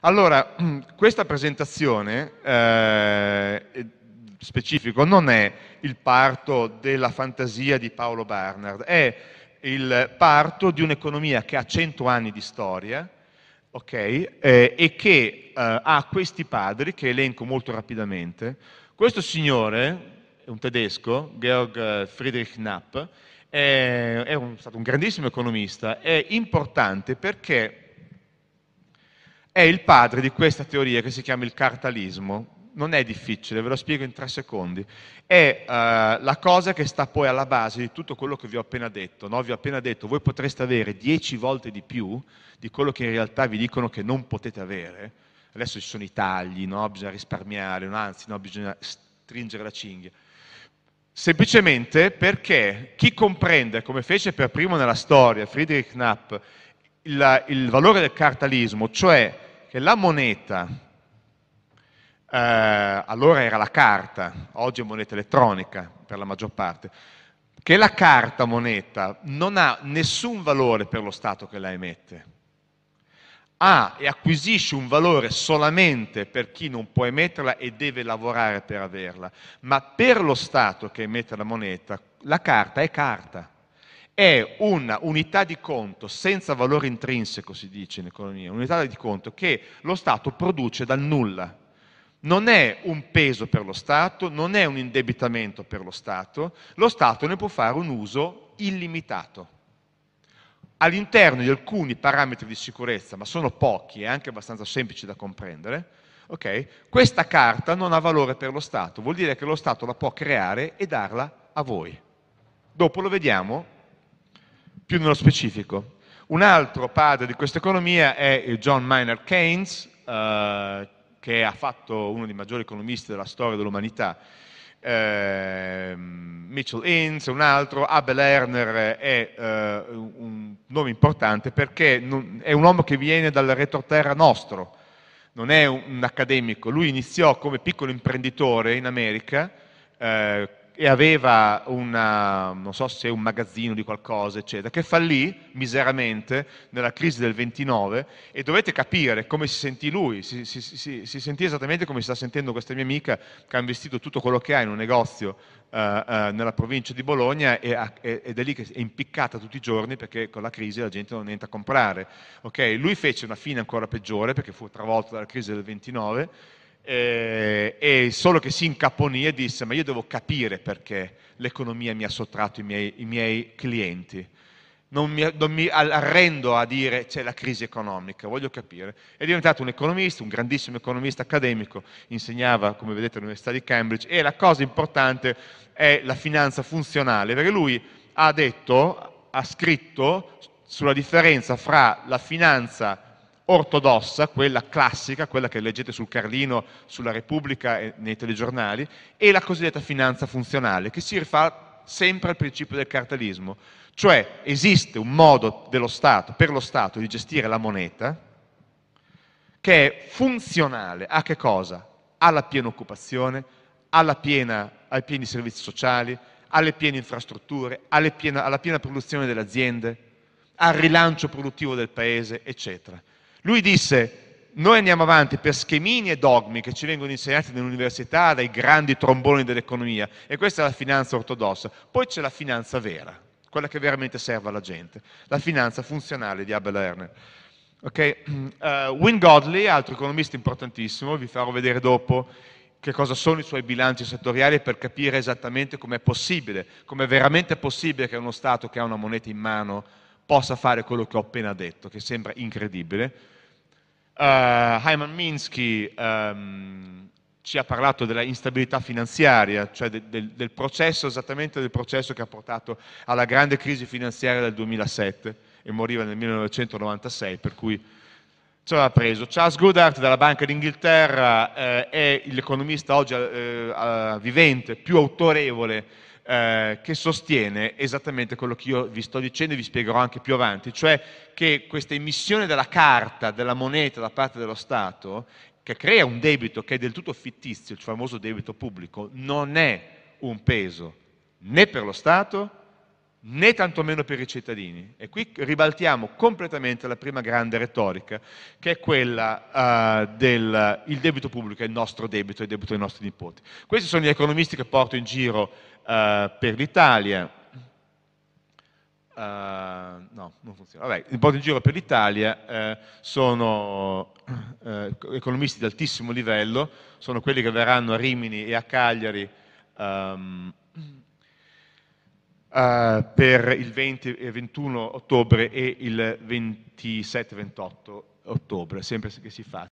Allora, mm, questa presentazione eh, specifico non è il parto della fantasia di Paolo Barnard, è il parto di un'economia che ha 100 anni di storia okay, eh, e che eh, ha questi padri che elenco molto rapidamente. Questo signore, un tedesco, Georg eh, Friedrich Knapp, è, è un, stato un grandissimo economista, è importante perché è il padre di questa teoria che si chiama il cartalismo. Non è difficile, ve lo spiego in tre secondi. È eh, la cosa che sta poi alla base di tutto quello che vi ho appena detto. No? Vi ho appena detto, voi potreste avere dieci volte di più di quello che in realtà vi dicono che non potete avere. Adesso ci sono i tagli, no? bisogna risparmiare, no? anzi bisogna stringere la cinghia. Semplicemente perché chi comprende, come fece per primo nella storia Friedrich Knapp, il, il valore del cartalismo, cioè che la moneta, eh, allora era la carta, oggi è moneta elettronica per la maggior parte, che la carta moneta non ha nessun valore per lo Stato che la emette ha e acquisisce un valore solamente per chi non può emetterla e deve lavorare per averla, ma per lo Stato che emette la moneta, la carta è carta è un'unità di conto senza valore intrinseco, si dice in economia, un'unità di conto che lo Stato produce dal nulla. Non è un peso per lo Stato, non è un indebitamento per lo Stato, lo Stato ne può fare un uso illimitato. All'interno di alcuni parametri di sicurezza, ma sono pochi e anche abbastanza semplici da comprendere, okay, questa carta non ha valore per lo Stato, vuol dire che lo Stato la può creare e darla a voi. Dopo lo vediamo più nello specifico. Un altro padre di questa economia è John Maynard Keynes, eh, che ha fatto uno dei maggiori economisti della storia dell'umanità, eh, Mitchell Innes, un altro, Abel Erner è eh, un nome importante perché non, è un uomo che viene dal retroterra nostro, non è un, un accademico, lui iniziò come piccolo imprenditore in America, eh, e aveva una, non so se un magazzino di qualcosa, eccetera, che fallì miseramente nella crisi del 29 e dovete capire come si sentì lui, si, si, si, si sentì esattamente come si sta sentendo questa mia amica che ha investito tutto quello che ha in un negozio uh, uh, nella provincia di Bologna e ha, ed è lì che è impiccata tutti i giorni perché con la crisi la gente non entra a comprare. Okay? Lui fece una fine ancora peggiore perché fu travolto dalla crisi del 29 eh, solo che si incaponì e disse ma io devo capire perché l'economia mi ha sottratto i miei, i miei clienti. Non mi, non mi, arrendo a dire c'è la crisi economica, voglio capire. È diventato un economista, un grandissimo economista accademico, insegnava, come vedete, all'Università di Cambridge e la cosa importante è la finanza funzionale, perché lui ha detto, ha scritto sulla differenza fra la finanza ortodossa, quella classica, quella che leggete sul Carlino, sulla Repubblica e nei telegiornali, e la cosiddetta finanza funzionale, che si rifà sempre al principio del cartellismo. Cioè esiste un modo Stato, per lo Stato di gestire la moneta che è funzionale a che cosa? Alla piena occupazione, alla piena, ai pieni servizi sociali, alle piene infrastrutture, alle piena, alla piena produzione delle aziende, al rilancio produttivo del paese, eccetera. Lui disse, noi andiamo avanti per schemini e dogmi che ci vengono insegnati nell'università dai grandi tromboni dell'economia, e questa è la finanza ortodossa. Poi c'è la finanza vera, quella che veramente serve alla gente, la finanza funzionale di Abel Lerner. Okay. Uh, eh, Win Godley, altro economista importantissimo, vi farò vedere dopo che cosa sono i suoi bilanci settoriali per capire esattamente com'è possibile, com'è veramente possibile che uno Stato che ha una moneta in mano possa fare quello che ho appena detto, che sembra incredibile, Uh, Hyman Minsky um, ci ha parlato della instabilità finanziaria, cioè de, de, del processo, esattamente del processo che ha portato alla grande crisi finanziaria del 2007 e moriva nel 1996, per cui ce l'ha preso. Charles Goodhart della Banca d'Inghilterra eh, è l'economista oggi eh, eh vivente più autorevole eh, che sostiene esattamente quello che io vi sto dicendo e vi spiegherò anche più avanti, cioè che questa emissione della carta, della moneta da parte dello Stato, che crea un debito che è del tutto fittizio, il famoso debito pubblico, non è un peso né per lo Stato né tantomeno per i cittadini. E qui ribaltiamo completamente la prima grande retorica, che è quella uh, del debito pubblico è il nostro debito, è il debito dei nostri nipoti. Questi sono gli economisti che porto in giro uh, per l'Italia. Uh, no, non funziona. Vabbè, porto in giro per l'Italia sono economisti di altissimo livello, sono quelli che verranno a Rimini e a Cagliari um, eh, per il 20 e 21 ottobre e il 27 e 28 ottobre, sempre che si faccia.